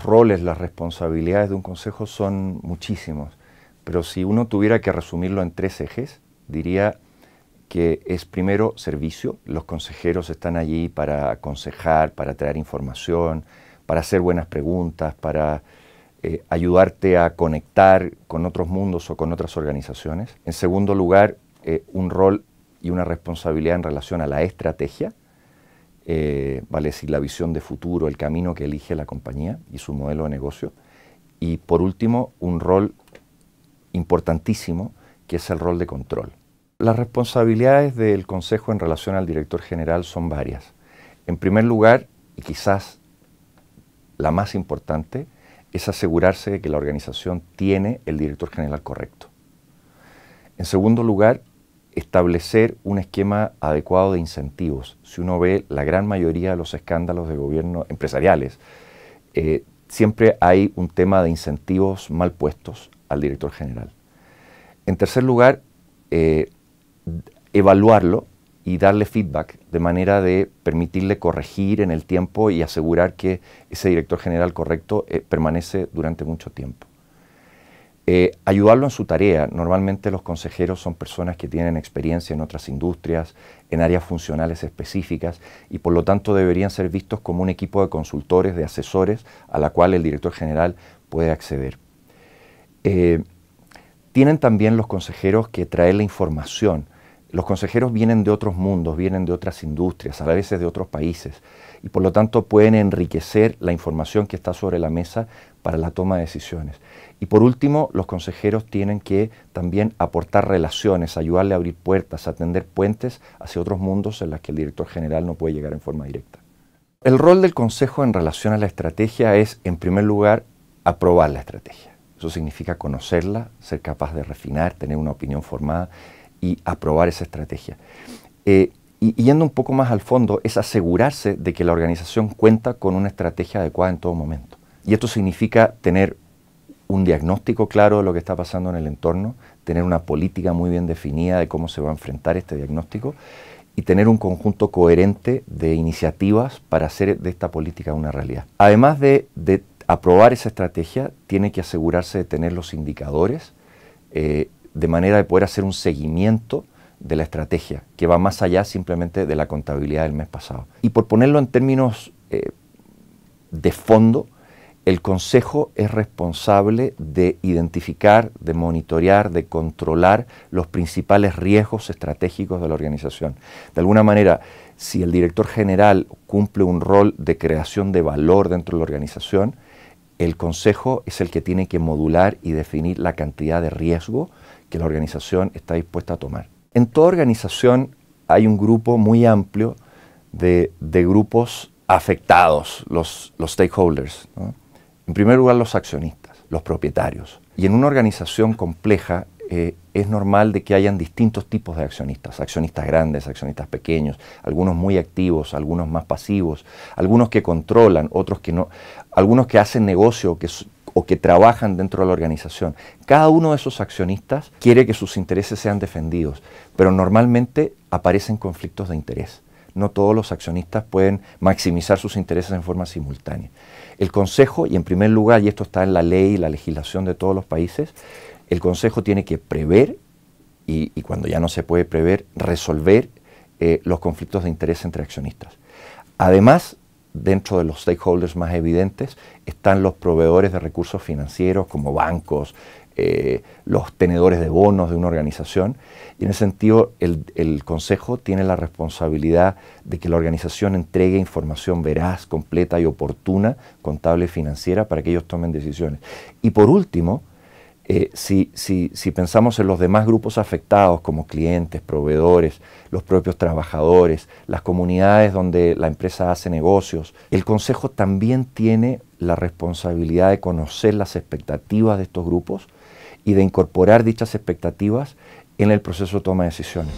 los roles, las responsabilidades de un consejo son muchísimos, pero si uno tuviera que resumirlo en tres ejes, diría que es primero servicio, los consejeros están allí para aconsejar, para traer información, para hacer buenas preguntas, para eh, ayudarte a conectar con otros mundos o con otras organizaciones. En segundo lugar, eh, un rol y una responsabilidad en relación a la estrategia, eh, vale decir, la visión de futuro, el camino que elige la compañía y su modelo de negocio. Y por último, un rol importantísimo, que es el rol de control. Las responsabilidades del Consejo en relación al director general son varias. En primer lugar, y quizás la más importante, es asegurarse de que la organización tiene el director general correcto. En segundo lugar, establecer un esquema adecuado de incentivos. Si uno ve la gran mayoría de los escándalos de gobierno empresariales, eh, siempre hay un tema de incentivos mal puestos al director general. En tercer lugar, eh, evaluarlo y darle feedback de manera de permitirle corregir en el tiempo y asegurar que ese director general correcto eh, permanece durante mucho tiempo. Eh, ayudarlo en su tarea. Normalmente los consejeros son personas que tienen experiencia en otras industrias, en áreas funcionales específicas y por lo tanto deberían ser vistos como un equipo de consultores, de asesores a la cual el director general puede acceder. Eh, tienen también los consejeros que traer la información los consejeros vienen de otros mundos, vienen de otras industrias, a veces de otros países, y por lo tanto pueden enriquecer la información que está sobre la mesa para la toma de decisiones. Y por último, los consejeros tienen que también aportar relaciones, ayudarle a abrir puertas, a atender puentes hacia otros mundos en los que el director general no puede llegar en forma directa. El rol del consejo en relación a la estrategia es, en primer lugar, aprobar la estrategia. Eso significa conocerla, ser capaz de refinar, tener una opinión formada y aprobar esa estrategia. Eh, y yendo un poco más al fondo, es asegurarse de que la organización cuenta con una estrategia adecuada en todo momento. Y esto significa tener un diagnóstico claro de lo que está pasando en el entorno, tener una política muy bien definida de cómo se va a enfrentar este diagnóstico y tener un conjunto coherente de iniciativas para hacer de esta política una realidad. Además de, aprobar esa estrategia, tiene que asegurarse de tener los indicadores eh, de manera de poder hacer un seguimiento de la estrategia, que va más allá simplemente de la contabilidad del mes pasado. Y por ponerlo en términos eh, de fondo, el Consejo es responsable de identificar, de monitorear, de controlar los principales riesgos estratégicos de la organización. De alguna manera, si el director general cumple un rol de creación de valor dentro de la organización, el Consejo es el que tiene que modular y definir la cantidad de riesgo que la organización está dispuesta a tomar. En toda organización hay un grupo muy amplio de, grupos afectados, los, los stakeholders. En primer lugar, los accionistas, los propietarios. Y en una organización compleja eh, es normal de que hayan distintos tipos de accionistas, accionistas grandes, accionistas pequeños, algunos muy activos, algunos más pasivos, algunos que controlan, otros que no, algunos que hacen negocio, que, o que trabajan dentro de la organización. Cada uno de esos accionistas quiere que sus intereses sean defendidos, pero normalmente aparecen conflictos de interés. No todos los accionistas pueden maximizar sus intereses en forma simultánea. El Consejo, y en primer lugar, y esto está en la ley y la legislación de todos los países, el Consejo tiene que prever y, cuando ya no se puede prever, resolver eh, los conflictos de interés entre accionistas. Además, dentro de los stakeholders más evidentes están los proveedores de recursos financieros como bancos, eh, los tenedores de bonos de una organización. Y en ese sentido, el, el, Consejo tiene la responsabilidad de que la organización entregue información veraz, completa y oportuna, contable y financiera, para que ellos tomen decisiones. Y por último, eh, si, pensamos en los demás grupos afectados como clientes, proveedores, los propios trabajadores, las comunidades donde la empresa hace negocios, el Consejo también tiene la responsabilidad de conocer las expectativas de estos grupos y de incorporar dichas expectativas en el proceso de toma de decisiones.